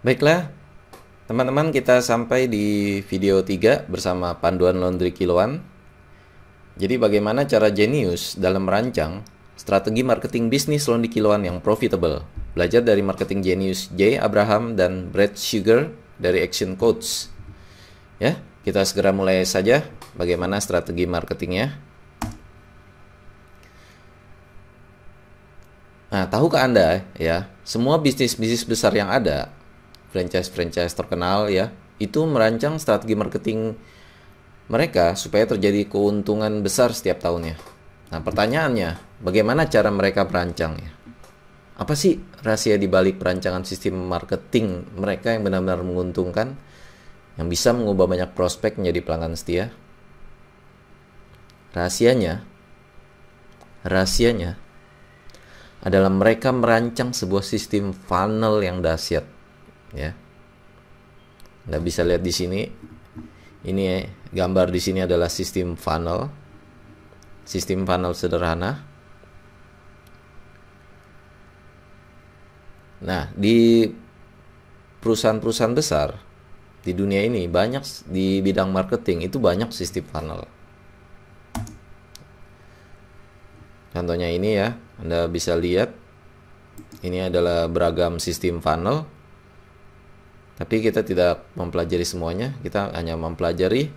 Baiklah, teman-teman kita sampai di video 3 bersama panduan laundry kiloan. Jadi bagaimana cara jenius dalam merancang strategi marketing bisnis laundry kiloan yang profitable. Belajar dari marketing jenius J. Abraham dan Brad Sugar dari Action Coach. Ya, kita segera mulai saja bagaimana strategi marketingnya. Nah, tahukah Anda ya, semua bisnis-bisnis besar yang ada franchise-franchise terkenal ya, itu merancang strategi marketing mereka supaya terjadi keuntungan besar setiap tahunnya. Nah, pertanyaannya, bagaimana cara mereka merancangnya? Apa sih rahasia di balik perancangan sistem marketing mereka yang benar-benar menguntungkan yang bisa mengubah banyak prospek menjadi pelanggan setia? Rahasianya rahasianya adalah mereka merancang sebuah sistem funnel yang dahsyat ya Anda bisa lihat di sini ini ya, gambar di sini adalah sistem funnel sistem funnel sederhana nah di perusahaan-perusahaan besar di dunia ini banyak di bidang marketing itu banyak sistem funnel contohnya ini ya Anda bisa lihat ini adalah beragam sistem funnel tapi kita tidak mempelajari semuanya, kita hanya mempelajari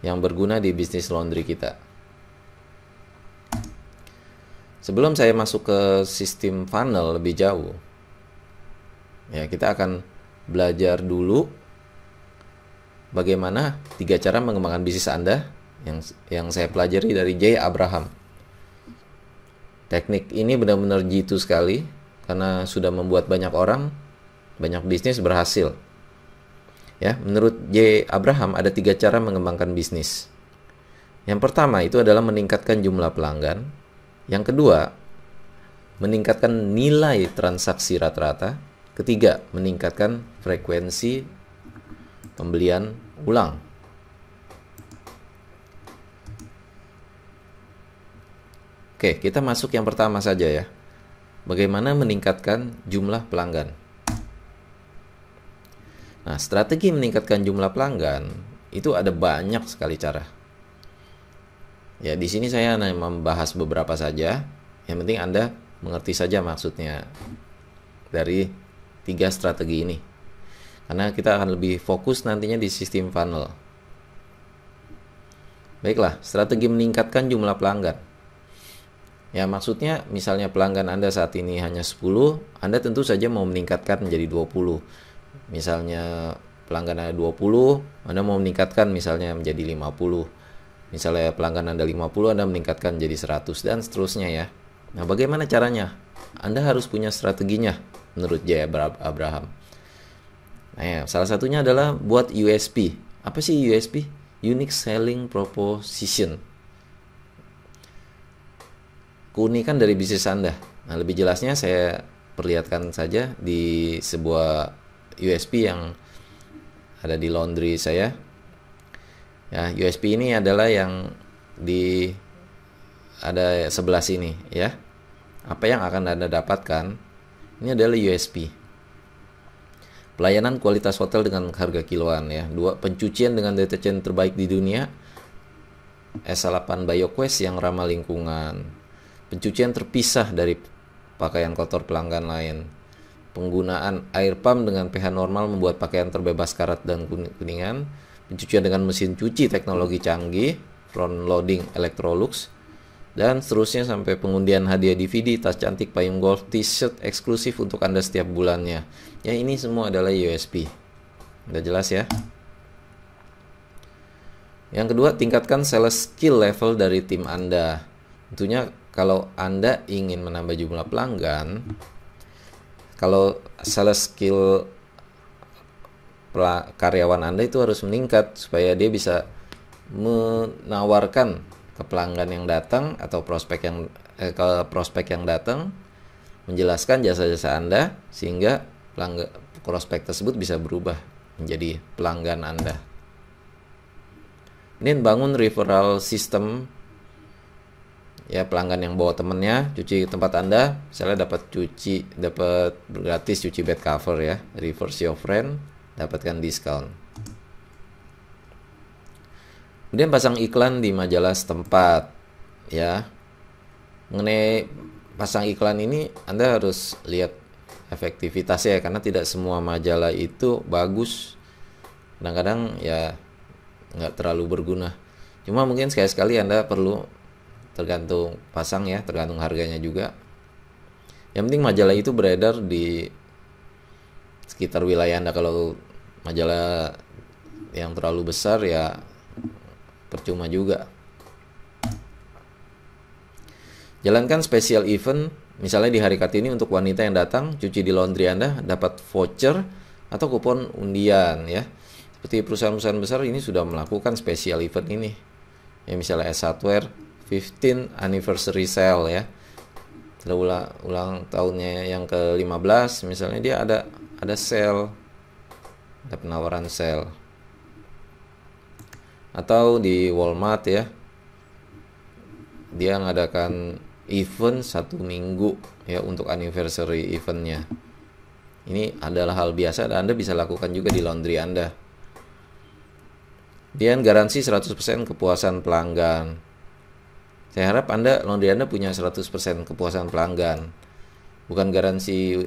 yang berguna di bisnis laundry kita. Sebelum saya masuk ke sistem funnel lebih jauh, ya kita akan belajar dulu bagaimana tiga cara mengembangkan bisnis Anda yang yang saya pelajari dari Jay Abraham. Teknik ini benar-benar jitu sekali karena sudah membuat banyak orang, banyak bisnis berhasil. Ya, menurut J. Abraham ada tiga cara mengembangkan bisnis. Yang pertama itu adalah meningkatkan jumlah pelanggan. Yang kedua, meningkatkan nilai transaksi rata-rata. Ketiga, meningkatkan frekuensi pembelian ulang. Oke, kita masuk yang pertama saja ya. Bagaimana meningkatkan jumlah pelanggan? Nah, strategi meningkatkan jumlah pelanggan itu ada banyak sekali cara. Ya, di sini saya hanya membahas beberapa saja. Yang penting Anda mengerti saja maksudnya dari tiga strategi ini. Karena kita akan lebih fokus nantinya di sistem funnel. Baiklah, strategi meningkatkan jumlah pelanggan. Ya, maksudnya misalnya pelanggan Anda saat ini hanya 10, Anda tentu saja mau meningkatkan menjadi 20 misalnya pelanggan ada 20, Anda mau meningkatkan misalnya menjadi 50. Misalnya pelanggan Anda 50, Anda meningkatkan jadi 100 dan seterusnya ya. Nah, bagaimana caranya? Anda harus punya strateginya menurut Jay Abraham. Nah, ya, salah satunya adalah buat USP. Apa sih USP? Unique Selling Proposition. Keunikan dari bisnis Anda. Nah, lebih jelasnya saya perlihatkan saja di sebuah USB yang ada di laundry saya. Ya, USB ini adalah yang di ada sebelah sini ya. Apa yang akan Anda dapatkan ini adalah USB. Pelayanan kualitas hotel dengan harga kiloan ya. Dua pencucian dengan deterjen terbaik di dunia. S8 BioQuest yang ramah lingkungan. Pencucian terpisah dari pakaian kotor pelanggan lain Penggunaan air pump dengan pH normal membuat pakaian terbebas karat dan kuningan. Pencucian dengan mesin cuci teknologi canggih, front loading Electrolux, dan seterusnya sampai pengundian hadiah DVD, tas cantik, payung golf, t-shirt eksklusif untuk Anda setiap bulannya. Ya, ini semua adalah USP. Udah jelas ya? Yang kedua, tingkatkan sales skill level dari tim Anda. Tentunya kalau Anda ingin menambah jumlah pelanggan, kalau sales skill karyawan Anda itu harus meningkat supaya dia bisa menawarkan ke pelanggan yang datang atau prospek yang eh, ke prospek yang datang menjelaskan jasa-jasa Anda sehingga pelanggan prospek tersebut bisa berubah menjadi pelanggan Anda. Ini bangun referral system ya pelanggan yang bawa temennya cuci tempat anda misalnya dapat cuci dapat gratis cuci bed cover ya reverse your friend dapatkan diskon kemudian pasang iklan di majalah setempat ya mengenai pasang iklan ini anda harus lihat efektivitasnya ya, karena tidak semua majalah itu bagus kadang-kadang ya nggak terlalu berguna cuma mungkin sekali-sekali anda perlu tergantung pasang ya tergantung harganya juga yang penting majalah itu beredar di sekitar wilayah anda kalau majalah yang terlalu besar ya percuma juga jalankan special event misalnya di hari kartini untuk wanita yang datang cuci di laundry anda dapat voucher atau kupon undian ya seperti perusahaan-perusahaan besar ini sudah melakukan special event ini ya misalnya S hardware 15 anniversary sale ya ada ulang, ulang tahunnya yang ke-15 misalnya dia ada ada sale ada penawaran sale atau di Walmart ya dia mengadakan event satu minggu ya untuk anniversary eventnya ini adalah hal biasa dan Anda bisa lakukan juga di laundry Anda. Dia garansi 100% kepuasan pelanggan. Saya harap Anda laundry Anda punya 100% kepuasan pelanggan. Bukan garansi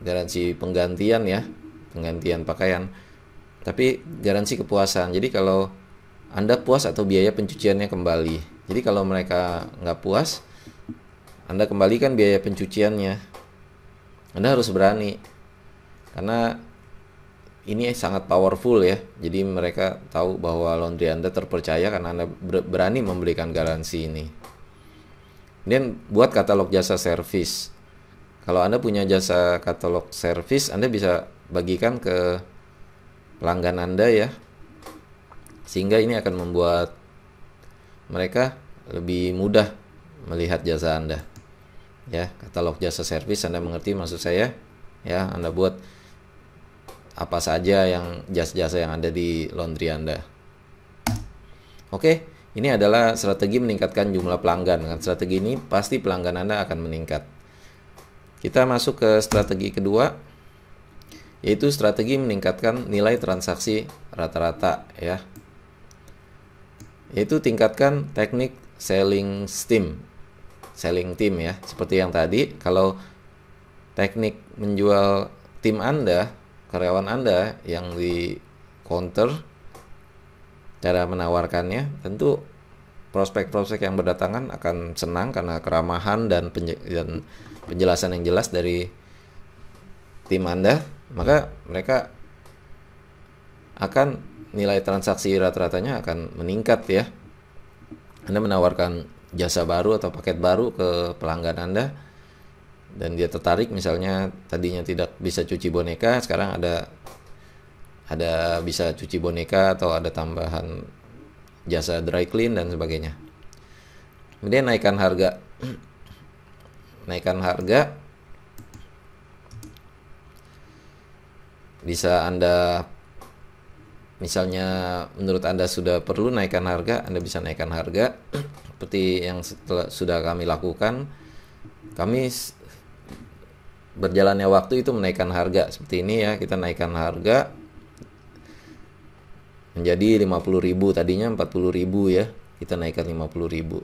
garansi penggantian ya, penggantian pakaian. Tapi garansi kepuasan. Jadi kalau Anda puas atau biaya pencuciannya kembali. Jadi kalau mereka nggak puas, Anda kembalikan biaya pencuciannya. Anda harus berani. Karena ini sangat powerful ya. Jadi mereka tahu bahwa laundry Anda terpercaya karena Anda berani memberikan garansi ini. Dan buat katalog jasa servis. Kalau Anda punya jasa katalog servis, Anda bisa bagikan ke pelanggan Anda ya. Sehingga ini akan membuat mereka lebih mudah melihat jasa Anda. Ya, katalog jasa servis Anda mengerti maksud saya? Ya, Anda buat apa saja yang jasa-jasa yang ada di laundry Anda. Oke, ini adalah strategi meningkatkan jumlah pelanggan. Dengan strategi ini pasti pelanggan Anda akan meningkat. Kita masuk ke strategi kedua yaitu strategi meningkatkan nilai transaksi rata-rata ya. Yaitu tingkatkan teknik selling steam. Selling team ya, seperti yang tadi kalau teknik menjual tim Anda karyawan Anda yang di counter cara menawarkannya tentu prospek-prospek yang berdatangan akan senang karena keramahan dan, penjelasan yang jelas dari tim Anda, maka mereka akan nilai transaksi rata-ratanya akan meningkat ya. Anda menawarkan jasa baru atau paket baru ke pelanggan Anda, dan dia tertarik misalnya tadinya tidak bisa cuci boneka sekarang ada ada bisa cuci boneka atau ada tambahan jasa dry clean dan sebagainya kemudian naikkan harga naikkan harga bisa anda misalnya menurut Anda sudah perlu naikkan harga, Anda bisa naikkan harga seperti yang setelah, sudah kami lakukan. Kami berjalannya waktu itu menaikkan harga seperti ini ya kita naikkan harga menjadi 50.000 tadinya 40.000 ya kita naikkan 50.000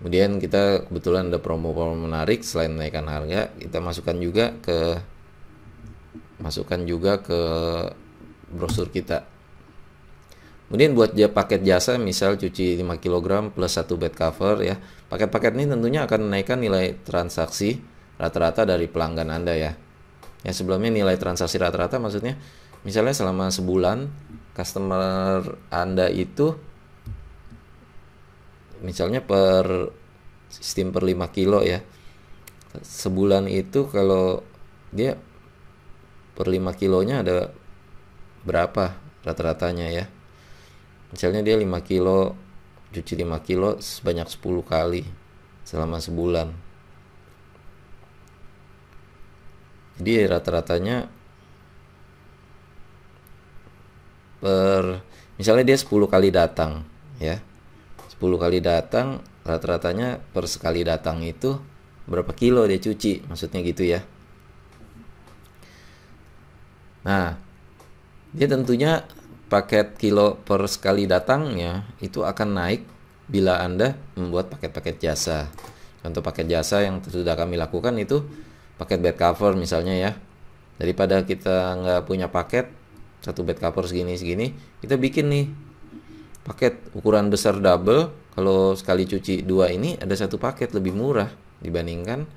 kemudian kita kebetulan ada promo-promo menarik selain menaikkan harga kita masukkan juga ke masukkan juga ke brosur kita Kemudian buat dia paket jasa misal cuci 5 kg plus 1 bed cover ya. Paket-paket ini tentunya akan menaikkan nilai transaksi rata-rata dari pelanggan Anda ya. Ya sebelumnya nilai transaksi rata-rata maksudnya misalnya selama sebulan customer Anda itu misalnya per sistem per 5 kilo ya. Sebulan itu kalau dia per 5 kilonya ada berapa rata-ratanya ya misalnya dia 5 kilo cuci 5 kilo sebanyak 10 kali selama sebulan jadi rata-ratanya per misalnya dia 10 kali datang ya 10 kali datang rata-ratanya per sekali datang itu berapa kilo dia cuci maksudnya gitu ya nah dia tentunya paket kilo per sekali datangnya itu akan naik bila Anda membuat paket-paket jasa. Contoh paket jasa yang sudah kami lakukan itu paket bed cover misalnya ya. Daripada kita nggak punya paket satu bed cover segini-segini, kita bikin nih paket ukuran besar double. Kalau sekali cuci dua ini ada satu paket lebih murah dibandingkan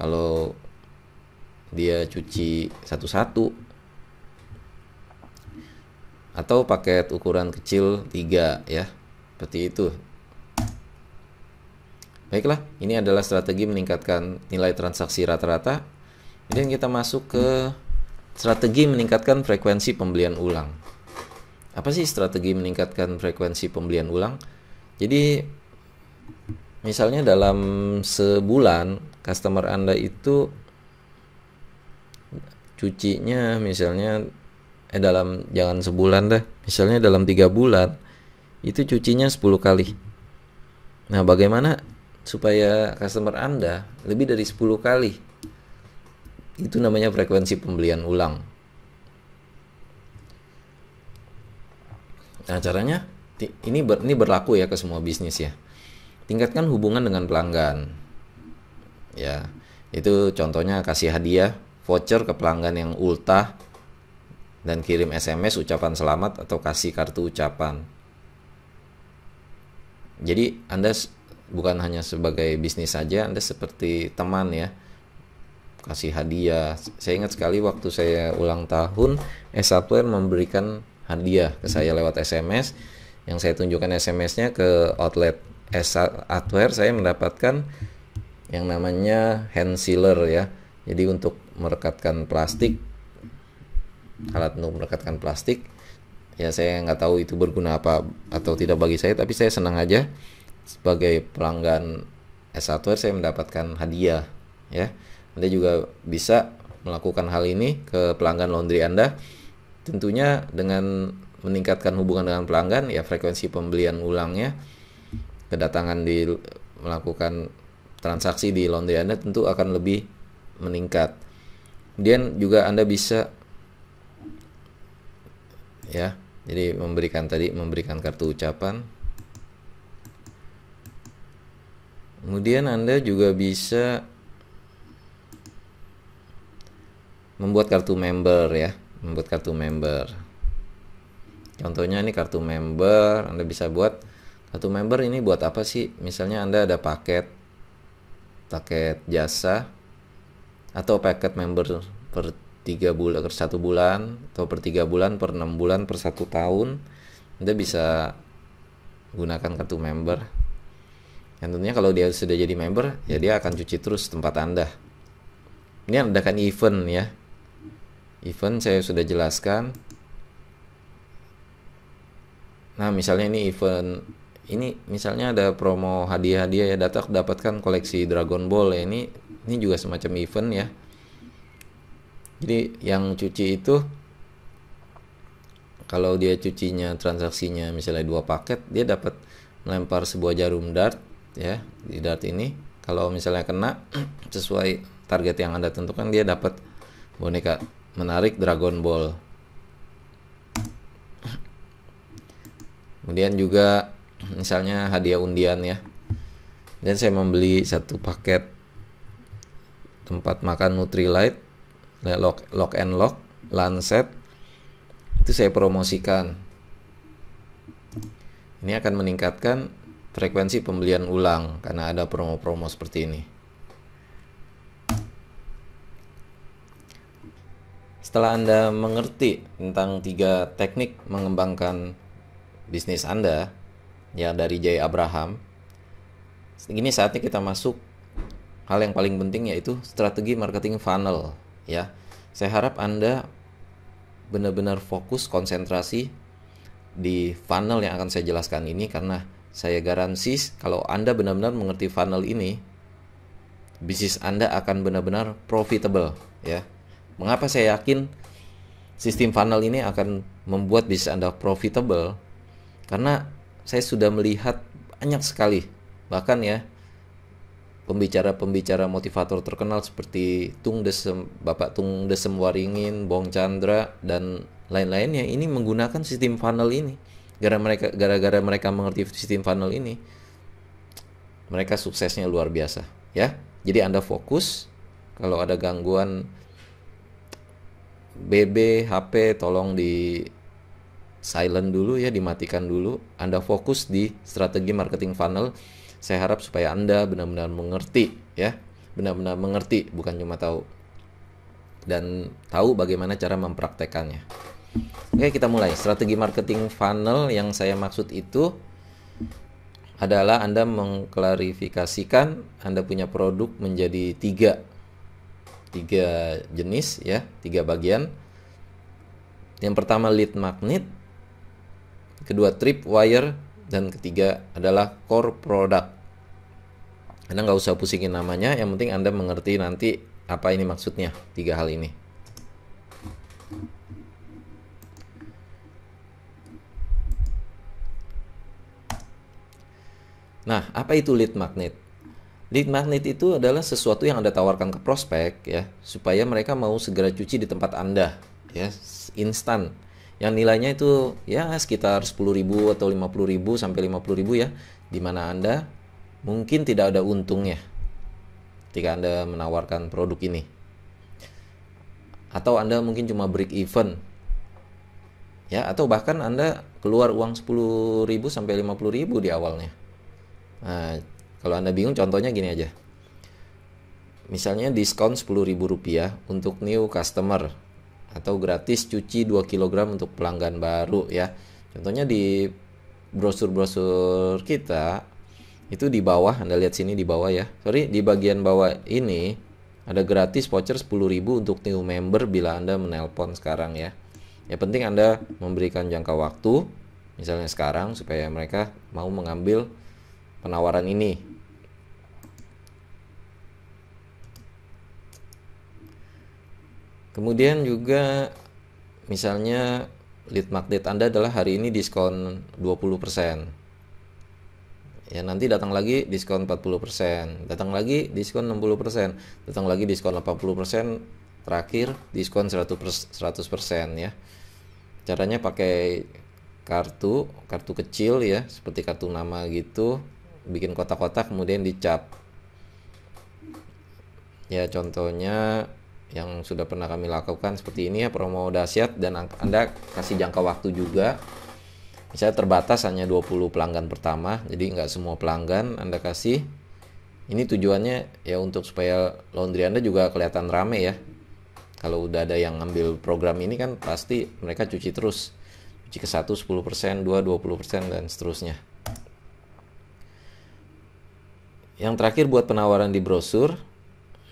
kalau dia cuci satu-satu atau paket ukuran kecil 3 ya seperti itu baiklah ini adalah strategi meningkatkan nilai transaksi rata-rata kemudian kita masuk ke strategi meningkatkan frekuensi pembelian ulang apa sih strategi meningkatkan frekuensi pembelian ulang jadi misalnya dalam sebulan customer anda itu cucinya misalnya eh dalam jangan sebulan deh misalnya dalam tiga bulan itu cucinya 10 kali nah bagaimana supaya customer anda lebih dari 10 kali itu namanya frekuensi pembelian ulang nah caranya ini ber, ini berlaku ya ke semua bisnis ya tingkatkan hubungan dengan pelanggan ya itu contohnya kasih hadiah voucher ke pelanggan yang ultah dan kirim SMS ucapan selamat atau kasih kartu ucapan. Jadi Anda bukan hanya sebagai bisnis saja, Anda seperti teman ya. Kasih hadiah. Saya ingat sekali waktu saya ulang tahun, Esapler memberikan hadiah ke saya lewat SMS yang saya tunjukkan SMS-nya ke outlet Esatware saya mendapatkan yang namanya hand sealer ya. Jadi untuk merekatkan plastik alat untuk merekatkan plastik ya saya nggak tahu itu berguna apa atau tidak bagi saya tapi saya senang aja sebagai pelanggan S1 saya mendapatkan hadiah ya Anda juga bisa melakukan hal ini ke pelanggan laundry Anda tentunya dengan meningkatkan hubungan dengan pelanggan ya frekuensi pembelian ulangnya kedatangan di melakukan transaksi di laundry Anda tentu akan lebih meningkat kemudian juga Anda bisa ya jadi memberikan tadi memberikan kartu ucapan kemudian anda juga bisa membuat kartu member ya membuat kartu member contohnya ini kartu member anda bisa buat kartu member ini buat apa sih misalnya anda ada paket paket jasa atau paket member per tiga bulan per satu bulan atau per tiga bulan per enam bulan per satu tahun anda bisa gunakan kartu member dan tentunya kalau dia sudah jadi member ya dia akan cuci terus tempat anda ini kan event ya event saya sudah jelaskan nah misalnya ini event ini misalnya ada promo hadiah-hadiah ya data dapatkan koleksi Dragon Ball ya ini ini juga semacam event ya jadi yang cuci itu kalau dia cucinya transaksinya misalnya dua paket, dia dapat melempar sebuah jarum dart ya di dart ini. Kalau misalnya kena sesuai target yang Anda tentukan, dia dapat boneka menarik Dragon Ball. Kemudian juga misalnya hadiah undian ya. Dan saya membeli satu paket tempat makan Nutrilite nah, lock, lock and lock, Lancet itu saya promosikan. Ini akan meningkatkan frekuensi pembelian ulang karena ada promo-promo seperti ini. Setelah Anda mengerti tentang tiga teknik mengembangkan bisnis Anda ya dari Jay Abraham, ini saatnya kita masuk hal yang paling penting yaitu strategi marketing funnel ya. Saya harap Anda benar-benar fokus konsentrasi di funnel yang akan saya jelaskan ini karena saya garansi kalau Anda benar-benar mengerti funnel ini bisnis Anda akan benar-benar profitable ya. Mengapa saya yakin sistem funnel ini akan membuat bisnis Anda profitable? Karena saya sudah melihat banyak sekali bahkan ya pembicara-pembicara motivator terkenal seperti Tung Desem, Bapak Tung Desem Waringin, Bong Chandra dan lain-lainnya ini menggunakan sistem funnel ini. Gara mereka gara-gara mereka mengerti sistem funnel ini, mereka suksesnya luar biasa, ya. Jadi Anda fokus kalau ada gangguan BB, HP tolong di silent dulu ya, dimatikan dulu. Anda fokus di strategi marketing funnel saya harap supaya Anda benar-benar mengerti ya, benar-benar mengerti bukan cuma tahu dan tahu bagaimana cara mempraktekannya. Oke, kita mulai. Strategi marketing funnel yang saya maksud itu adalah Anda mengklarifikasikan Anda punya produk menjadi tiga tiga jenis ya, tiga bagian. Yang pertama lead magnet, kedua trip wire, dan ketiga adalah core product. Anda nggak usah pusingin namanya, yang penting Anda mengerti nanti apa ini maksudnya tiga hal ini. Nah, apa itu lead magnet? Lead magnet itu adalah sesuatu yang Anda tawarkan ke prospek ya, supaya mereka mau segera cuci di tempat Anda ya, instan yang nilainya itu ya sekitar 10.000 atau 50.000 sampai 50.000 ya di mana Anda mungkin tidak ada untungnya ketika Anda menawarkan produk ini. Atau Anda mungkin cuma break even. Ya, atau bahkan Anda keluar uang 10.000 sampai 50.000 di awalnya. Nah, kalau Anda bingung contohnya gini aja. Misalnya diskon 10.000 rupiah untuk new customer atau gratis cuci 2 kg untuk pelanggan baru ya. Contohnya di brosur-brosur kita itu di bawah Anda lihat sini di bawah ya. Sorry, di bagian bawah ini ada gratis voucher 10.000 untuk new member bila Anda menelpon sekarang ya. Ya penting Anda memberikan jangka waktu misalnya sekarang supaya mereka mau mengambil penawaran ini Kemudian juga misalnya lead magnet Anda adalah hari ini diskon 20%. Ya, nanti datang lagi diskon 40%, datang lagi diskon 60%, datang lagi diskon 80%, terakhir diskon 100%, 100% ya. Caranya pakai kartu, kartu kecil ya, seperti kartu nama gitu, bikin kotak-kotak kemudian dicap. Ya, contohnya yang sudah pernah kami lakukan seperti ini ya promo dahsyat dan Anda kasih jangka waktu juga misalnya terbatas hanya 20 pelanggan pertama jadi nggak semua pelanggan Anda kasih ini tujuannya ya untuk supaya laundry Anda juga kelihatan rame ya kalau udah ada yang ngambil program ini kan pasti mereka cuci terus cuci ke 1 10%, 2 20% dan seterusnya yang terakhir buat penawaran di brosur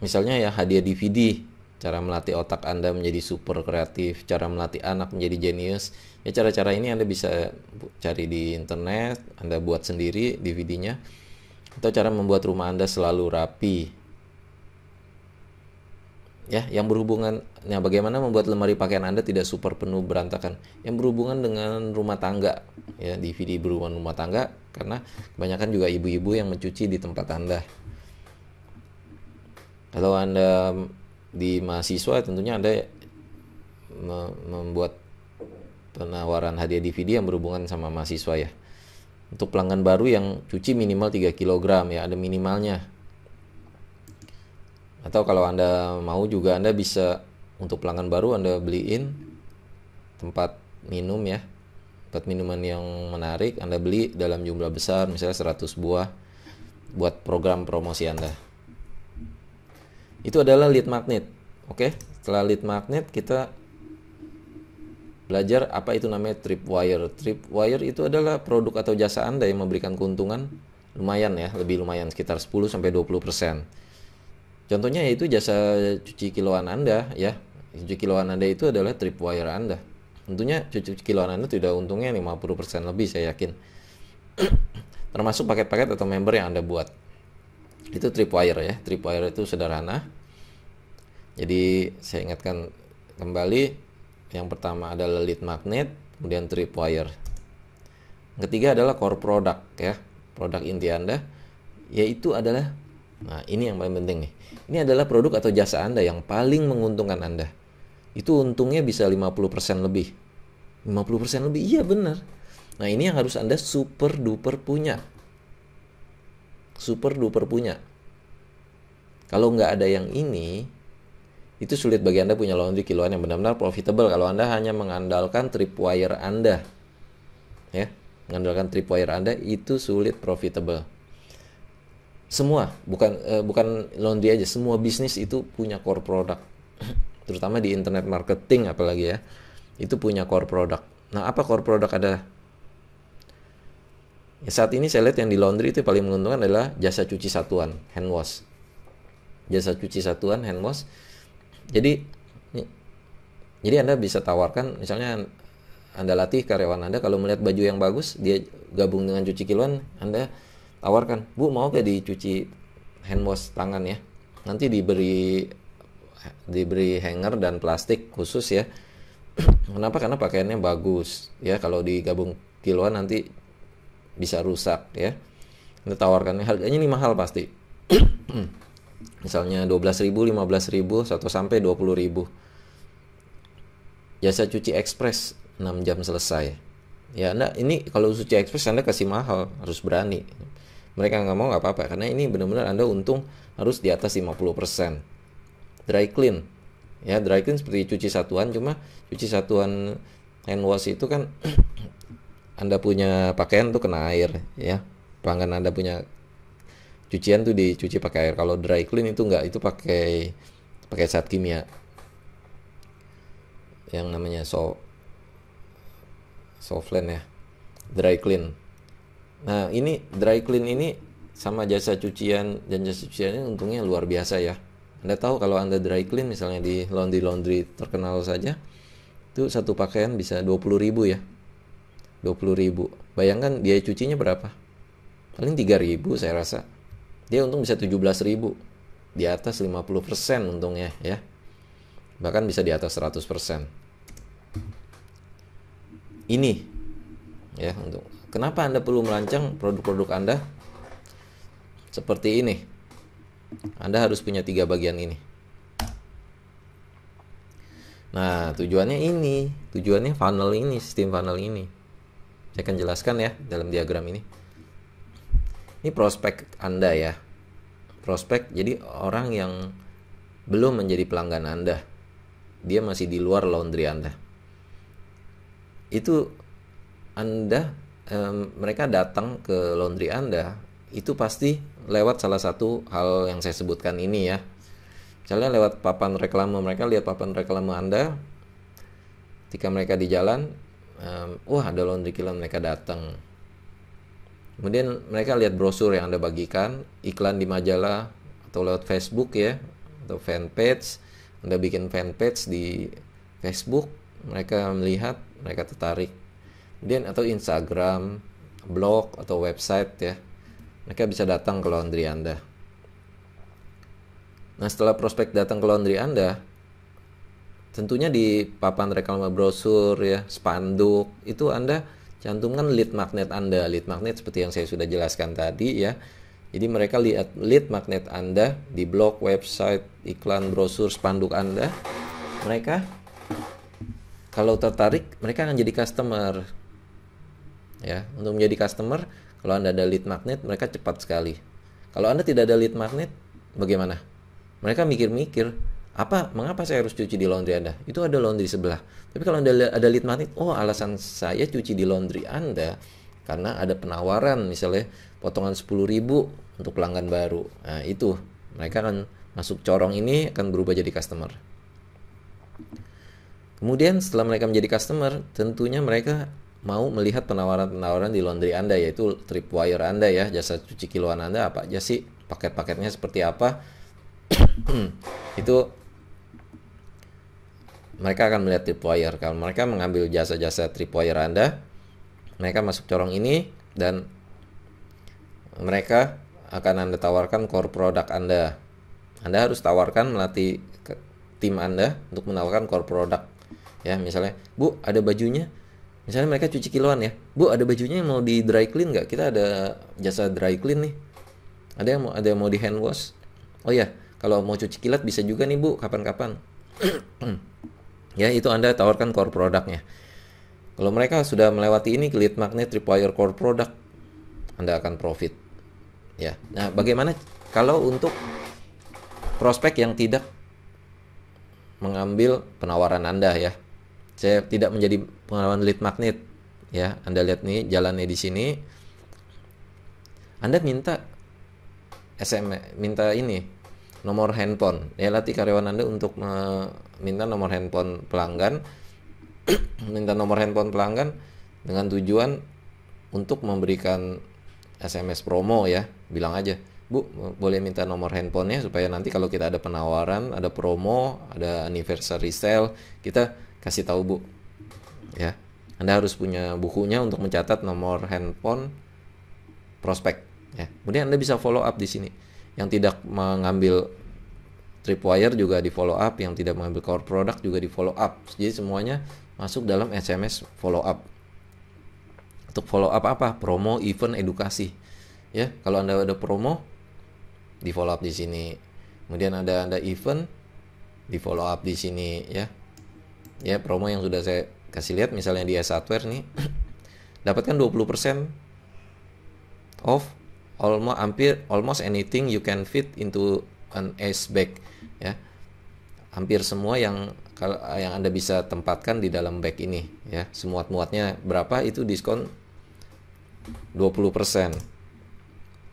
misalnya ya hadiah DVD cara melatih otak Anda menjadi super kreatif, cara melatih anak menjadi jenius. Ya cara-cara ini Anda bisa cari di internet, Anda buat sendiri DVD-nya. Atau cara membuat rumah Anda selalu rapi. Ya, yang berhubungan ya bagaimana membuat lemari pakaian Anda tidak super penuh berantakan. Yang berhubungan dengan rumah tangga, ya DVD berhubungan rumah tangga karena kebanyakan juga ibu-ibu yang mencuci di tempat Anda. Kalau Anda di mahasiswa tentunya Anda membuat penawaran hadiah DVD yang berhubungan sama mahasiswa ya. Untuk pelanggan baru yang cuci minimal 3 kg ya, ada minimalnya. Atau kalau Anda mau juga Anda bisa untuk pelanggan baru Anda beliin tempat minum ya. Tempat minuman yang menarik Anda beli dalam jumlah besar misalnya 100 buah buat program promosi Anda. Itu adalah lead magnet. Oke, setelah lead magnet kita belajar apa itu namanya tripwire. Tripwire itu adalah produk atau jasa Anda yang memberikan keuntungan lumayan ya, lebih lumayan sekitar 10 sampai 20%. persen. Contohnya yaitu jasa cuci kiloan Anda ya. Cuci kiloan Anda itu adalah tripwire Anda. Tentunya cuci kiloan Anda tidak untungnya 50% persen lebih saya yakin. Termasuk paket-paket atau member yang Anda buat itu tripwire ya tripwire itu sederhana jadi saya ingatkan kembali yang pertama adalah lead magnet kemudian tripwire ketiga adalah core product ya produk inti anda yaitu adalah nah ini yang paling penting nih ini adalah produk atau jasa anda yang paling menguntungkan anda itu untungnya bisa 50% lebih 50% lebih iya benar nah ini yang harus anda super duper punya super duper punya. Kalau nggak ada yang ini, itu sulit bagi Anda punya laundry kiloan yang benar-benar profitable kalau Anda hanya mengandalkan tripwire Anda. Ya, mengandalkan tripwire Anda itu sulit profitable. Semua, bukan uh, bukan laundry aja, semua bisnis itu punya core product. Terutama di internet marketing apalagi ya. Itu punya core product. Nah, apa core product ada? Ya, saat ini saya lihat yang di laundry itu paling menguntungkan adalah jasa cuci satuan, hand wash. Jasa cuci satuan, hand wash. Jadi jadi Anda bisa tawarkan misalnya Anda latih karyawan Anda kalau melihat baju yang bagus dia gabung dengan cuci kiluan Anda tawarkan, "Bu, mau gak dicuci hand wash tangan ya?" Nanti diberi diberi hanger dan plastik khusus ya. Kenapa? Karena pakaiannya bagus ya. Kalau digabung kiluan nanti bisa rusak ya. Kita tawarkan harganya ini mahal pasti. Misalnya 12.000, 15.000, 1 sampai 20.000. Jasa cuci ekspres 6 jam selesai. Ya Anda ini kalau cuci ekspres Anda kasih mahal, harus berani. Mereka nggak mau nggak apa-apa karena ini benar-benar Anda untung harus di atas 50%. Dry clean. Ya, dry clean seperti cuci satuan cuma cuci satuan hand wash itu kan Anda punya pakaian tuh kena air ya. Pelanggan Anda punya cucian tuh dicuci pakai air. Kalau dry clean itu enggak, itu pakai pakai zat kimia. Yang namanya so soflen ya. Dry clean. Nah, ini dry clean ini sama jasa cucian dan jasa cucian ini untungnya luar biasa ya. Anda tahu kalau Anda dry clean misalnya di laundry-laundry terkenal saja itu satu pakaian bisa puluh ribu ya 20 ribu. Bayangkan biaya cucinya berapa? Paling 3 ribu saya rasa. Dia untung bisa 17 ribu. Di atas 50% untungnya ya. Bahkan bisa di atas 100%. Ini ya untuk kenapa Anda perlu merancang produk-produk Anda seperti ini? Anda harus punya tiga bagian ini. Nah, tujuannya ini, tujuannya funnel ini, sistem funnel ini. Saya akan jelaskan ya dalam diagram ini. Ini prospek Anda ya. Prospek jadi orang yang belum menjadi pelanggan Anda. Dia masih di luar laundry Anda. Itu Anda um, mereka datang ke laundry Anda itu pasti lewat salah satu hal yang saya sebutkan ini ya. Misalnya lewat papan reklame mereka lihat papan reklame Anda. Ketika mereka di jalan, um, wah ada laundry kilan mereka datang kemudian mereka lihat brosur yang anda bagikan iklan di majalah atau lewat Facebook ya atau fanpage anda bikin fanpage di Facebook mereka melihat mereka tertarik kemudian atau Instagram blog atau website ya mereka bisa datang ke laundry anda nah setelah prospek datang ke laundry anda tentunya di papan reklama brosur ya spanduk itu anda cantumkan lead magnet anda lead magnet seperti yang saya sudah jelaskan tadi ya jadi mereka lihat lead magnet anda di blog website iklan brosur spanduk anda mereka kalau tertarik mereka akan jadi customer ya untuk menjadi customer kalau anda ada lead magnet mereka cepat sekali kalau anda tidak ada lead magnet bagaimana mereka mikir-mikir apa mengapa saya harus cuci di laundry Anda? Itu ada laundry sebelah. Tapi kalau Anda ada lead magnet, oh alasan saya cuci di laundry Anda karena ada penawaran misalnya potongan ribu untuk pelanggan baru. Nah, itu mereka akan masuk corong ini akan berubah jadi customer. Kemudian setelah mereka menjadi customer, tentunya mereka mau melihat penawaran-penawaran di laundry Anda yaitu tripwire Anda ya, jasa cuci kiloan Anda apa aja sih, paket-paketnya seperti apa. itu mereka akan melihat tripwire. Kalau mereka mengambil jasa-jasa tripwire Anda, mereka masuk corong ini dan mereka akan Anda tawarkan core product Anda. Anda harus tawarkan melatih ke tim Anda untuk menawarkan core product. Ya, misalnya, "Bu, ada bajunya?" Misalnya mereka cuci kiloan ya. "Bu, ada bajunya yang mau di dry clean nggak? Kita ada jasa dry clean nih." Ada yang mau ada yang mau di hand wash. Oh ya, kalau mau cuci kilat bisa juga nih, Bu, kapan-kapan. ya itu Anda tawarkan core produknya. Kalau mereka sudah melewati ini lead magnet tripwire core product, Anda akan profit. Ya. Nah, bagaimana kalau untuk prospek yang tidak mengambil penawaran Anda ya. Saya tidak menjadi pengalaman lead magnet ya. Anda lihat nih jalannya di sini. Anda minta SM minta ini nomor handphone. Ya latih karyawan Anda untuk meminta nomor handphone pelanggan, minta nomor handphone pelanggan dengan tujuan untuk memberikan SMS promo ya, bilang aja. Bu, boleh minta nomor handphonenya supaya nanti kalau kita ada penawaran, ada promo, ada anniversary sale, kita kasih tahu Bu. Ya. Anda harus punya bukunya untuk mencatat nomor handphone prospek ya. Kemudian Anda bisa follow up di sini yang tidak mengambil tripwire juga di follow up, yang tidak mengambil core product juga di follow up. Jadi semuanya masuk dalam SMS follow up. Untuk follow up apa? Promo, event, edukasi. Ya, kalau Anda ada promo di follow up di sini. Kemudian ada ada event di follow up di sini ya. Ya, promo yang sudah saya kasih lihat misalnya di s nih dapatkan 20% off almost hampir almost anything you can fit into an S bag ya hampir semua yang kalau yang anda bisa tempatkan di dalam bag ini ya Semua muatnya berapa itu diskon 20%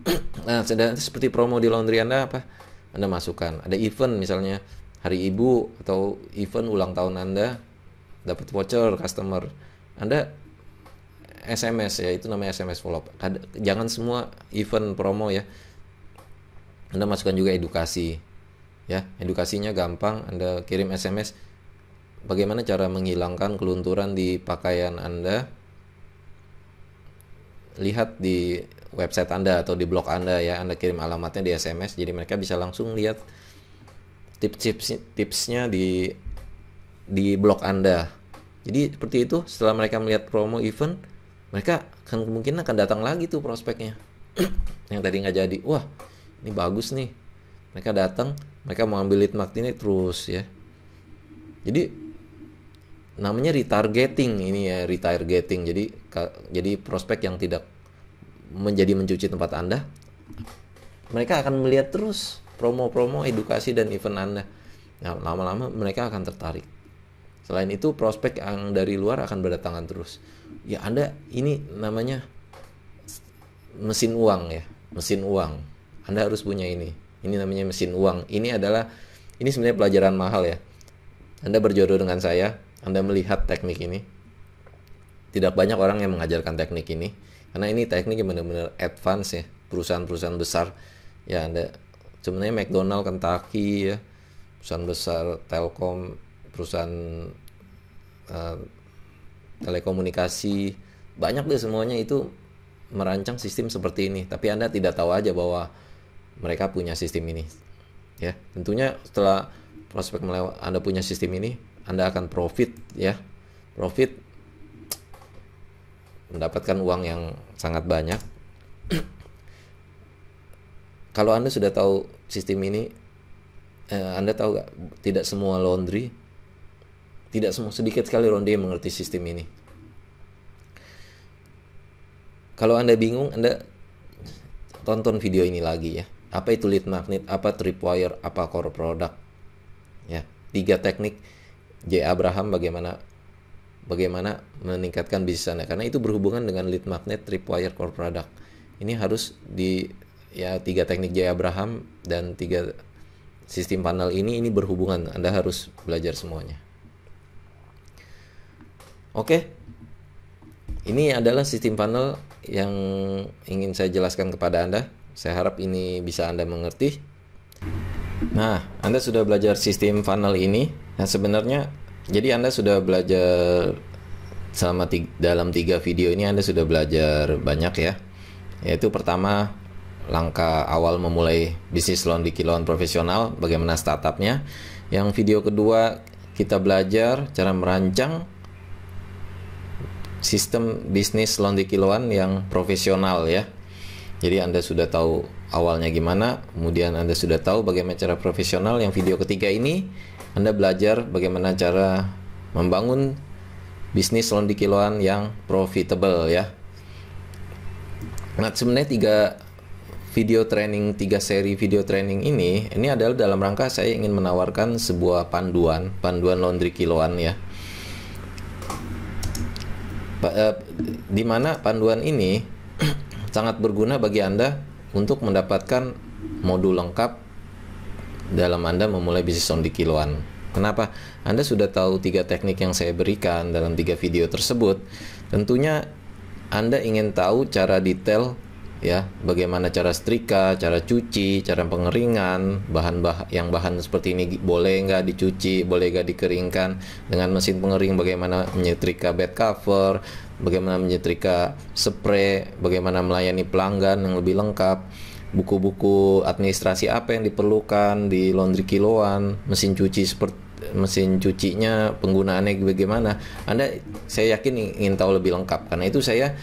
nah sedang seperti promo di laundry anda apa anda masukkan ada event misalnya hari ibu atau event ulang tahun anda dapat voucher customer anda SMS ya, itu namanya SMS follow up. Kad jangan semua event promo ya. Anda masukkan juga edukasi. Ya, edukasinya gampang, Anda kirim SMS bagaimana cara menghilangkan kelunturan di pakaian Anda. Lihat di website Anda atau di blog Anda ya, Anda kirim alamatnya di SMS jadi mereka bisa langsung lihat tips-tips tipsnya di di blog Anda. Jadi seperti itu setelah mereka melihat promo event mereka kan kemungkinan akan datang lagi tuh prospeknya yang tadi nggak jadi wah ini bagus nih mereka datang mereka mau ambil lead magnet ini terus ya jadi namanya retargeting ini ya retargeting jadi ka, jadi prospek yang tidak menjadi mencuci tempat anda mereka akan melihat terus promo-promo edukasi dan event anda nah, lama-lama mereka akan tertarik selain itu prospek yang dari luar akan berdatangan terus ya Anda ini namanya mesin uang ya, mesin uang. Anda harus punya ini. Ini namanya mesin uang. Ini adalah ini sebenarnya pelajaran mahal ya. Anda berjodoh dengan saya, Anda melihat teknik ini. Tidak banyak orang yang mengajarkan teknik ini karena ini teknik yang benar-benar advance ya, perusahaan-perusahaan besar. Ya Anda sebenarnya McDonald, Kentucky ya, perusahaan besar, Telkom, perusahaan uh, telekomunikasi, banyak deh semuanya itu merancang sistem seperti ini. Tapi Anda tidak tahu aja bahwa mereka punya sistem ini. Ya, tentunya setelah prospek melewat Anda punya sistem ini, Anda akan profit ya. Profit mendapatkan uang yang sangat banyak. Kalau Anda sudah tahu sistem ini, eh, Anda tahu gak, tidak semua laundry tidak semua sedikit sekali ronde yang mengerti sistem ini. Kalau Anda bingung, Anda tonton video ini lagi ya. Apa itu lead magnet, apa tripwire, apa core product. Ya, tiga teknik J. Abraham bagaimana bagaimana meningkatkan bisnis Anda karena itu berhubungan dengan lead magnet, tripwire, core product. Ini harus di ya tiga teknik J Abraham dan tiga sistem panel ini ini berhubungan. Anda harus belajar semuanya. Oke. Ini adalah sistem panel yang ingin saya jelaskan kepada Anda. Saya harap ini bisa Anda mengerti. Nah, Anda sudah belajar sistem funnel ini. Nah, sebenarnya jadi Anda sudah belajar selama tiga, dalam tiga video ini Anda sudah belajar banyak ya. Yaitu pertama langkah awal memulai bisnis loan di kiloan profesional, bagaimana startupnya. Yang video kedua kita belajar cara merancang sistem bisnis laundry kiloan yang profesional ya. Jadi Anda sudah tahu awalnya gimana, kemudian Anda sudah tahu bagaimana cara profesional. Yang video ketiga ini Anda belajar bagaimana cara membangun bisnis laundry kiloan yang profitable ya. Nah, sebenarnya tiga video training, tiga seri video training ini, ini adalah dalam rangka saya ingin menawarkan sebuah panduan, panduan laundry kiloan ya. Eh, di mana panduan ini sangat berguna bagi Anda untuk mendapatkan modul lengkap dalam Anda memulai bisnis on di kiloan. Kenapa? Anda sudah tahu tiga teknik yang saya berikan dalam tiga video tersebut. Tentunya Anda ingin tahu cara detail ya bagaimana cara setrika, cara cuci, cara pengeringan, bahan bah yang bahan seperti ini boleh nggak dicuci, boleh nggak dikeringkan dengan mesin pengering bagaimana menyetrika bed cover, bagaimana menyetrika spray, bagaimana melayani pelanggan yang lebih lengkap, buku-buku administrasi apa yang diperlukan di laundry kiloan, mesin cuci seperti mesin cucinya penggunaannya bagaimana Anda saya yakin ingin tahu lebih lengkap karena itu saya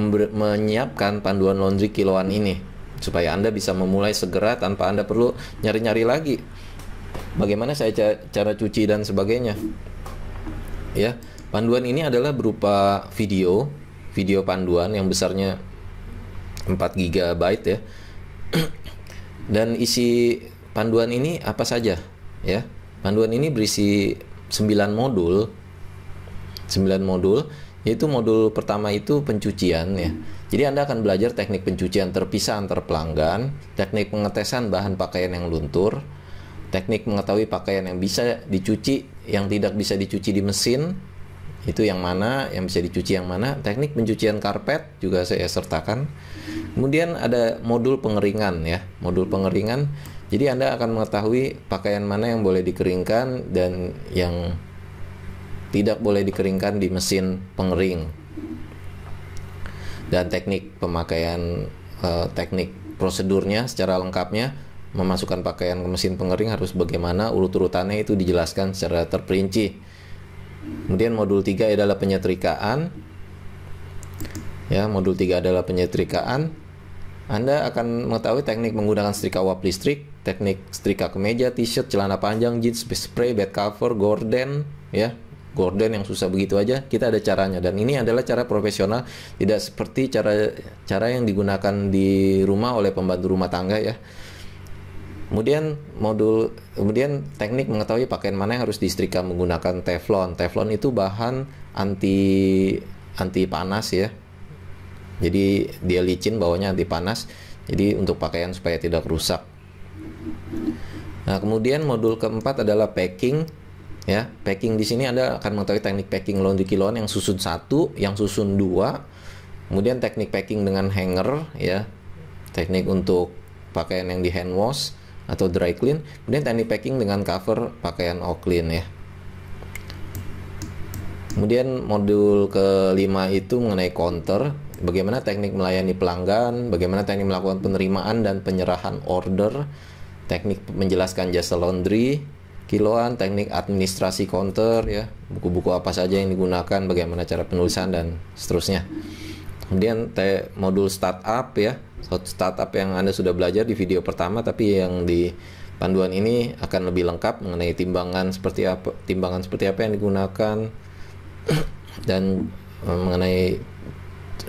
menyiapkan panduan laundry kiloan ini supaya Anda bisa memulai segera tanpa Anda perlu nyari-nyari lagi. Bagaimana saya ca cara cuci dan sebagainya. Ya, panduan ini adalah berupa video, video panduan yang besarnya 4 GB ya. dan isi panduan ini apa saja ya? Panduan ini berisi 9 modul. 9 modul yaitu modul pertama itu pencucian ya. Jadi Anda akan belajar teknik pencucian terpisah antar pelanggan, teknik pengetesan bahan pakaian yang luntur, teknik mengetahui pakaian yang bisa dicuci, yang tidak bisa dicuci di mesin, itu yang mana, yang bisa dicuci yang mana, teknik pencucian karpet juga saya sertakan. Kemudian ada modul pengeringan ya, modul pengeringan. Jadi Anda akan mengetahui pakaian mana yang boleh dikeringkan dan yang tidak boleh dikeringkan di mesin pengering. Dan teknik pemakaian eh, teknik prosedurnya secara lengkapnya memasukkan pakaian ke mesin pengering harus bagaimana urut-urutannya itu dijelaskan secara terperinci. Kemudian modul 3 adalah penyetrikaan. Ya, modul 3 adalah penyetrikaan. Anda akan mengetahui teknik menggunakan setrika uap listrik, teknik setrika kemeja, t-shirt, celana panjang, jeans, spray, bed cover, gorden, ya gorden yang susah begitu aja kita ada caranya dan ini adalah cara profesional tidak seperti cara cara yang digunakan di rumah oleh pembantu rumah tangga ya Kemudian modul kemudian teknik mengetahui pakaian mana yang harus disetrika menggunakan teflon. Teflon itu bahan anti anti panas ya. Jadi dia licin bawahnya anti panas. Jadi untuk pakaian supaya tidak rusak. Nah, kemudian modul keempat adalah packing ya packing di sini anda akan mengetahui teknik packing laundry kiloan yang susun satu yang susun dua kemudian teknik packing dengan hanger ya teknik untuk pakaian yang di hand wash atau dry clean kemudian teknik packing dengan cover pakaian all clean ya kemudian modul kelima itu mengenai counter bagaimana teknik melayani pelanggan bagaimana teknik melakukan penerimaan dan penyerahan order teknik menjelaskan jasa laundry kiloan teknik administrasi counter ya buku-buku apa saja yang digunakan bagaimana cara penulisan dan seterusnya kemudian T modul startup ya startup yang anda sudah belajar di video pertama tapi yang di panduan ini akan lebih lengkap mengenai timbangan seperti apa timbangan seperti apa yang digunakan dan e, mengenai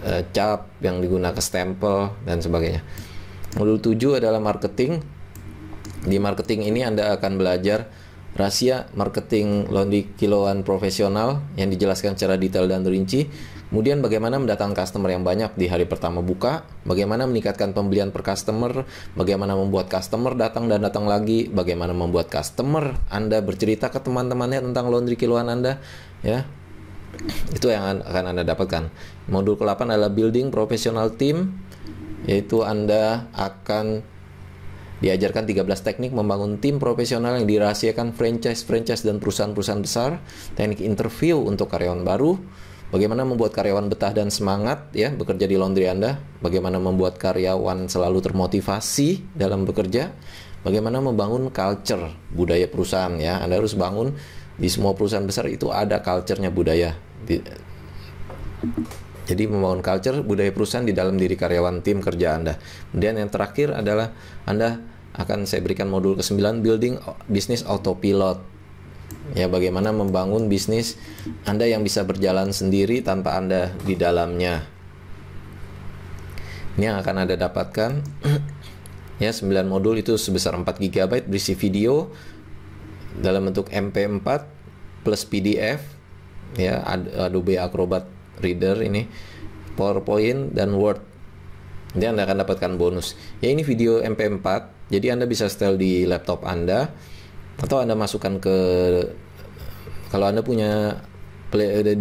uh, cap yang digunakan stempel dan sebagainya. Modul 7 adalah marketing. Di marketing ini Anda akan belajar rahasia marketing laundry kiloan profesional yang dijelaskan secara detail dan rinci. Kemudian bagaimana mendatangkan customer yang banyak di hari pertama buka, bagaimana meningkatkan pembelian per customer, bagaimana membuat customer datang dan datang lagi, bagaimana membuat customer Anda bercerita ke teman-temannya tentang laundry kiloan Anda, ya. Itu yang akan Anda dapatkan. Modul ke-8 adalah building professional team yaitu Anda akan Diajarkan 13 teknik membangun tim profesional yang dirahasiakan franchise-franchise dan perusahaan-perusahaan besar, teknik interview untuk karyawan baru, bagaimana membuat karyawan betah dan semangat ya bekerja di laundry Anda, bagaimana membuat karyawan selalu termotivasi dalam bekerja, bagaimana membangun culture budaya perusahaan ya. Anda harus bangun di semua perusahaan besar itu ada culture-nya budaya. Jadi membangun culture budaya perusahaan di dalam diri karyawan tim kerja Anda. Kemudian yang terakhir adalah Anda akan saya berikan modul ke-9 building business autopilot. Ya, bagaimana membangun bisnis Anda yang bisa berjalan sendiri tanpa Anda di dalamnya. Ini yang akan Anda dapatkan. ya, 9 modul itu sebesar 4 GB berisi video dalam bentuk MP4 plus PDF ya Adobe Acrobat Reader ini PowerPoint dan Word jadi Anda akan dapatkan bonus ya ini video MP4 jadi Anda bisa setel di laptop Anda atau Anda masukkan ke kalau Anda punya play, ada eh,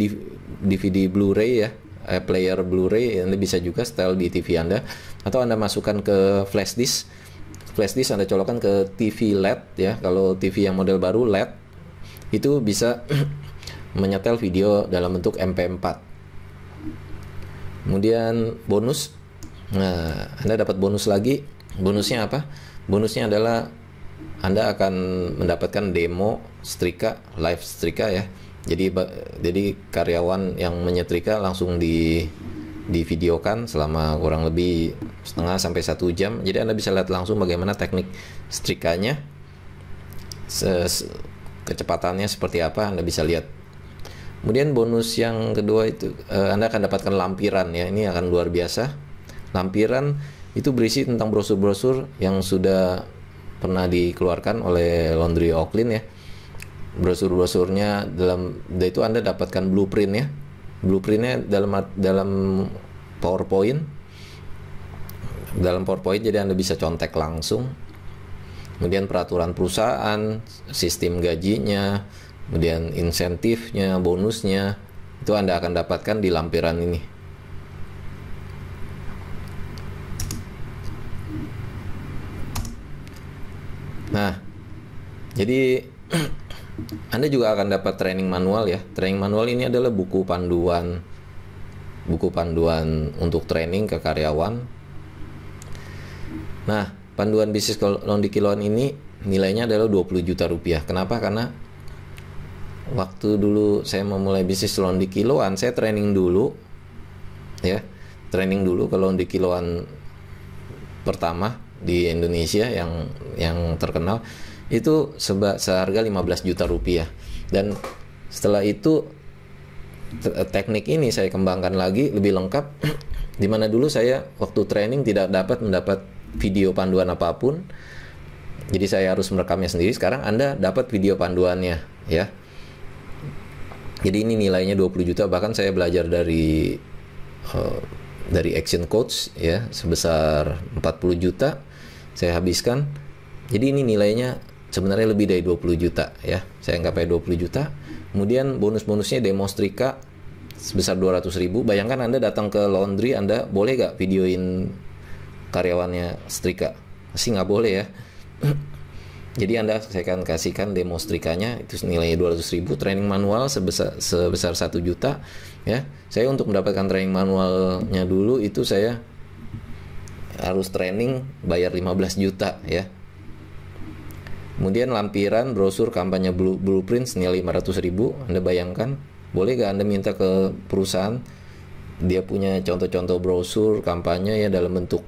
DVD Blu-ray ya eh, player Blu-ray Anda bisa juga setel di TV Anda atau Anda masukkan ke flash disk flash disk Anda colokkan ke TV LED ya kalau TV yang model baru LED itu bisa menyetel video dalam bentuk MP4 kemudian bonus nah anda dapat bonus lagi bonusnya apa bonusnya adalah anda akan mendapatkan demo setrika live setrika ya jadi jadi karyawan yang menyetrika langsung di divideokan selama kurang lebih setengah sampai satu jam jadi anda bisa lihat langsung bagaimana teknik setrikanya se kecepatannya seperti apa anda bisa lihat Kemudian bonus yang kedua itu uh, Anda akan dapatkan lampiran ya. Ini akan luar biasa. Lampiran itu berisi tentang brosur-brosur yang sudah pernah dikeluarkan oleh Laundry Oaklin ya. Brosur-brosurnya dalam dari itu Anda dapatkan blueprint ya. Blueprintnya dalam dalam PowerPoint. Dalam PowerPoint jadi Anda bisa contek langsung. Kemudian peraturan perusahaan, sistem gajinya, kemudian insentifnya, bonusnya itu Anda akan dapatkan di lampiran ini. Nah, jadi Anda juga akan dapat training manual ya. Training manual ini adalah buku panduan buku panduan untuk training ke karyawan. Nah, panduan bisnis loan di kiloan ini nilainya adalah 20 juta rupiah. Kenapa? Karena waktu dulu saya memulai bisnis loan di kiloan saya training dulu ya training dulu kalau di kiloan pertama di Indonesia yang yang terkenal itu seba, seharga 15 juta rupiah dan setelah itu teknik ini saya kembangkan lagi lebih lengkap dimana dulu saya waktu training tidak dapat mendapat video panduan apapun jadi saya harus merekamnya sendiri sekarang anda dapat video panduannya ya jadi ini nilainya 20 juta bahkan saya belajar dari uh, dari action coach ya sebesar 40 juta saya habiskan. Jadi ini nilainya sebenarnya lebih dari 20 juta ya. Saya anggapai 20 juta. Kemudian bonus-bonusnya demonstrika sebesar 200 ribu. Bayangkan Anda datang ke laundry, Anda boleh gak videoin karyawannya setrika? Pasti nggak boleh ya. Jadi Anda saya akan kasihkan demo strikanya itu nilainya ratus ribu, training manual sebesar sebesar 1 juta ya. Saya untuk mendapatkan training manualnya dulu itu saya harus training bayar 15 juta ya. Kemudian lampiran brosur kampanye blueprint nilai ratus ribu Anda bayangkan boleh gak Anda minta ke perusahaan dia punya contoh-contoh brosur kampanye ya dalam bentuk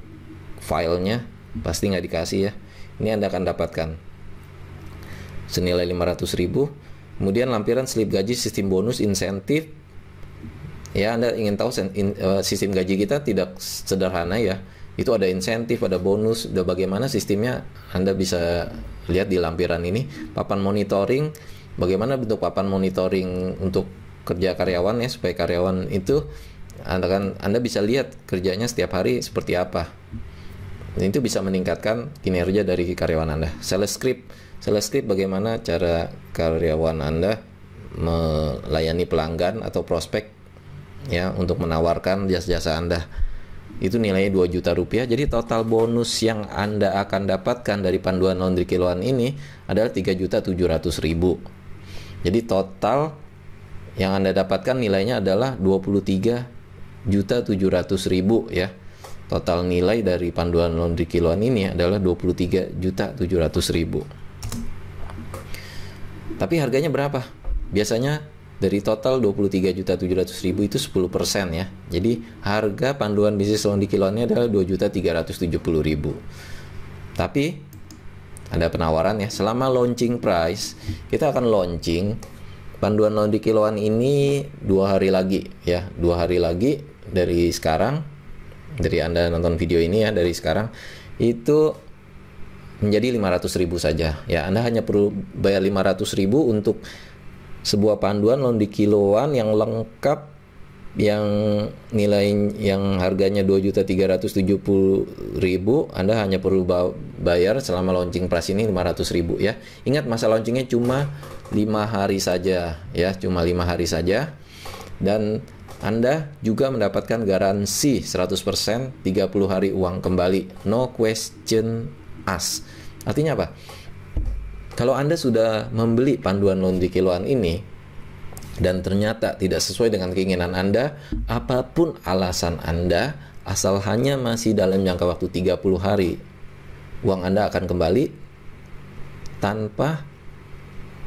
filenya pasti nggak dikasih ya ini Anda akan dapatkan senilai 500 ribu kemudian lampiran slip gaji sistem bonus insentif ya Anda ingin tahu eh, sistem gaji kita tidak sederhana ya itu ada insentif ada bonus ada bagaimana sistemnya Anda bisa lihat di lampiran ini papan monitoring bagaimana bentuk papan monitoring untuk kerja karyawan ya supaya karyawan itu anda kan Anda bisa lihat kerjanya setiap hari seperti apa. Dan itu bisa meningkatkan kinerja dari karyawan Anda. Sales script Celesti bagaimana cara karyawan Anda melayani pelanggan atau prospek ya untuk menawarkan jasa-jasa Anda itu nilainya 2 juta rupiah jadi total bonus yang anda akan dapatkan dari panduan laundry kiloan ini adalah 3 juta 700 ribu jadi total yang anda dapatkan nilainya adalah 23 juta 700 ribu ya total nilai dari panduan laundry kiloan ini adalah 23 juta 700 ribu tapi harganya berapa? Biasanya dari total 23.700.000 itu 10% ya. Jadi harga panduan bisnis loan di kilonnya adalah 2.370.000. Tapi ada penawaran ya. Selama launching price, kita akan launching panduan loan di kiloan ini dua hari lagi ya. Dua hari lagi dari sekarang dari Anda nonton video ini ya dari sekarang itu menjadi 500 ribu saja. Ya, Anda hanya perlu bayar 500 ribu untuk sebuah panduan di kiloan yang lengkap yang nilai yang harganya 2.370.000 Anda hanya perlu bayar selama launching price ini 500.000 ya. Ingat masa launchingnya cuma 5 hari saja ya, cuma 5 hari saja. Dan Anda juga mendapatkan garansi 100% 30 hari uang kembali. No question as. Artinya apa? Kalau Anda sudah membeli panduan laundry kiloan ini dan ternyata tidak sesuai dengan keinginan Anda, apapun alasan Anda, asal hanya masih dalam jangka waktu 30 hari, uang Anda akan kembali tanpa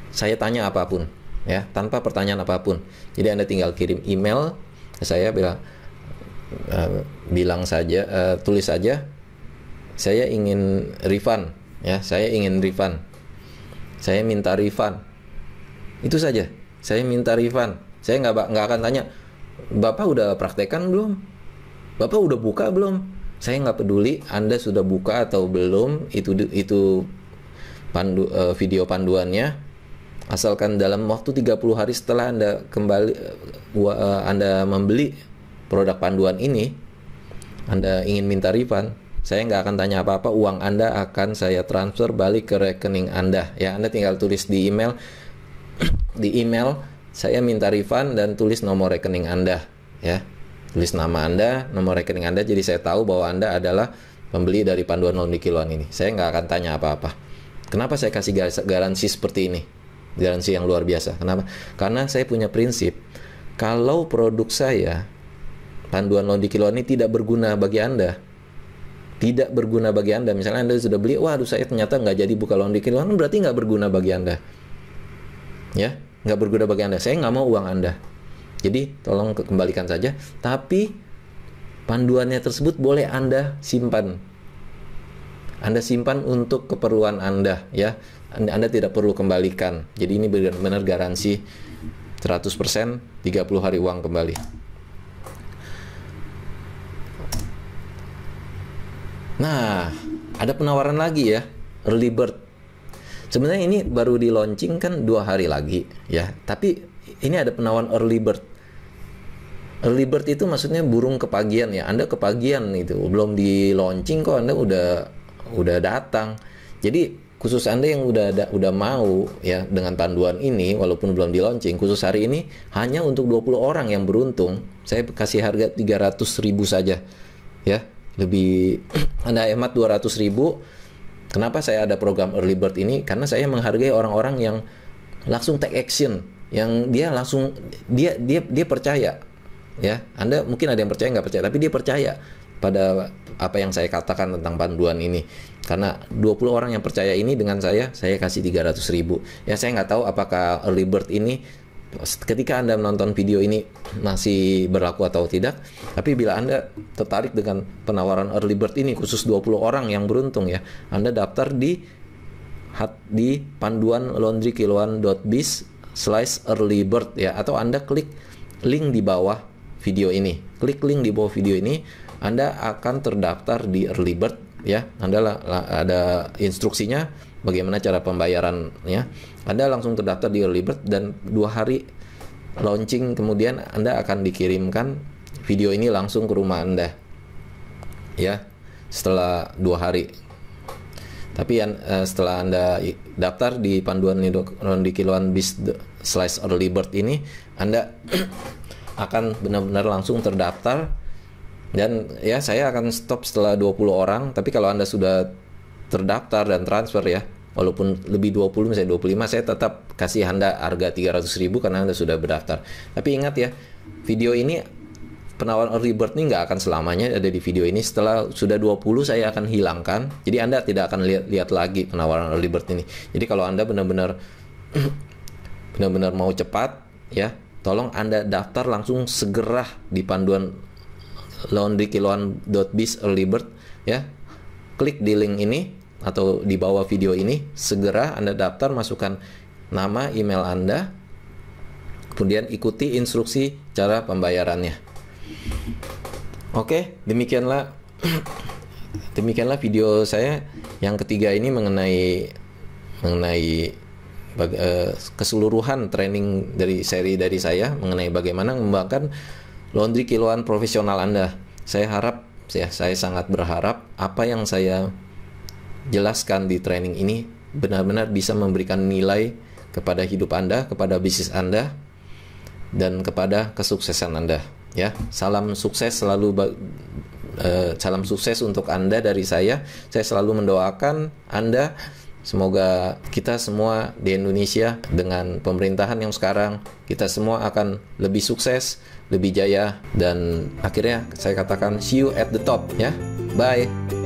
saya tanya apapun, ya, tanpa pertanyaan apapun. Jadi Anda tinggal kirim email saya bilang uh, eh, bilang saja uh, tulis saja saya ingin refund ya saya ingin refund saya minta refund itu saja saya minta refund saya nggak nggak akan tanya bapak udah praktekan belum bapak udah buka belum saya nggak peduli anda sudah buka atau belum itu itu pandu, e, video panduannya asalkan dalam waktu 30 hari setelah anda kembali e, e, anda membeli produk panduan ini anda ingin minta refund saya nggak akan tanya apa-apa, uang Anda akan saya transfer balik ke rekening Anda. Ya, Anda tinggal tulis di email, di email saya minta refund dan tulis nomor rekening Anda. Ya, tulis nama Anda, nomor rekening Anda, jadi saya tahu bahwa Anda adalah pembeli dari panduan loan di kiloan ini. Saya nggak akan tanya apa-apa. Kenapa saya kasih garansi seperti ini? Garansi yang luar biasa. Kenapa? Karena saya punya prinsip. Kalau produk saya, panduan loan di kiloan ini tidak berguna bagi Anda, tidak berguna bagi Anda. Misalnya Anda sudah beli, waduh saya ternyata nggak jadi buka laundry kiloan, berarti nggak berguna bagi Anda. Ya, nggak berguna bagi Anda. Saya nggak mau uang Anda. Jadi tolong kembalikan saja. Tapi panduannya tersebut boleh Anda simpan. Anda simpan untuk keperluan Anda ya. Anda, anda tidak perlu kembalikan. Jadi ini benar-benar garansi 100% 30 hari uang kembali. Nah, ada penawaran lagi ya, early bird. Sebenarnya ini baru di launching kan dua hari lagi ya, tapi ini ada penawaran early bird. Early bird itu maksudnya burung kepagian ya. Anda kepagian itu belum di launching kok Anda udah udah datang. Jadi khusus Anda yang udah ada, udah mau ya dengan panduan ini walaupun belum di launching khusus hari ini hanya untuk 20 orang yang beruntung. Saya kasih harga 300.000 saja. Ya, lebih Anda hemat 200 ribu. Kenapa saya ada program early bird ini? Karena saya menghargai orang-orang yang langsung take action, yang dia langsung dia dia dia percaya. Ya, Anda mungkin ada yang percaya nggak percaya, tapi dia percaya pada apa yang saya katakan tentang panduan ini. Karena 20 orang yang percaya ini dengan saya, saya kasih 300 ribu. Ya, saya nggak tahu apakah early bird ini ketika Anda menonton video ini masih berlaku atau tidak, tapi bila Anda tertarik dengan penawaran early bird ini khusus 20 orang yang beruntung ya, Anda daftar di di panduan laundrykiloan.biz slash early bird ya atau Anda klik link di bawah video ini. Klik link di bawah video ini, Anda akan terdaftar di early bird ya. Anda ada instruksinya bagaimana cara pembayarannya anda langsung terdaftar di early bird dan dua hari launching kemudian Anda akan dikirimkan video ini langsung ke rumah Anda. Ya, setelah dua hari. Tapi uh, setelah Anda daftar di panduan di kiloan bis slice early bird ini, Anda akan benar-benar langsung terdaftar dan ya saya akan stop setelah 20 orang tapi kalau Anda sudah terdaftar dan transfer ya walaupun lebih 20 misalnya 25 saya tetap kasih Anda harga 300.000 karena Anda sudah berdaftar. Tapi ingat ya, video ini penawaran early bird ini nggak akan selamanya ada di video ini setelah sudah 20 saya akan hilangkan jadi anda tidak akan lihat lihat lagi penawaran early bird ini jadi kalau anda benar-benar benar-benar mau cepat ya tolong anda daftar langsung segera di panduan laundrykiloan.biz early bird ya klik di link ini atau di bawah video ini, segera Anda daftar masukkan nama email Anda, kemudian ikuti instruksi cara pembayarannya. Oke, demikianlah demikianlah video saya yang ketiga ini mengenai mengenai eh, keseluruhan training dari seri dari saya mengenai bagaimana mengembangkan laundry kiloan profesional Anda. Saya harap ya saya sangat berharap apa yang saya jelaskan di training ini benar-benar bisa memberikan nilai kepada hidup Anda, kepada bisnis Anda, dan kepada kesuksesan Anda. Ya, salam sukses selalu uh, salam sukses untuk Anda dari saya. Saya selalu mendoakan Anda Semoga kita semua di Indonesia dengan pemerintahan yang sekarang kita semua akan lebih sukses, lebih jaya dan akhirnya saya katakan see you at the top ya. Bye.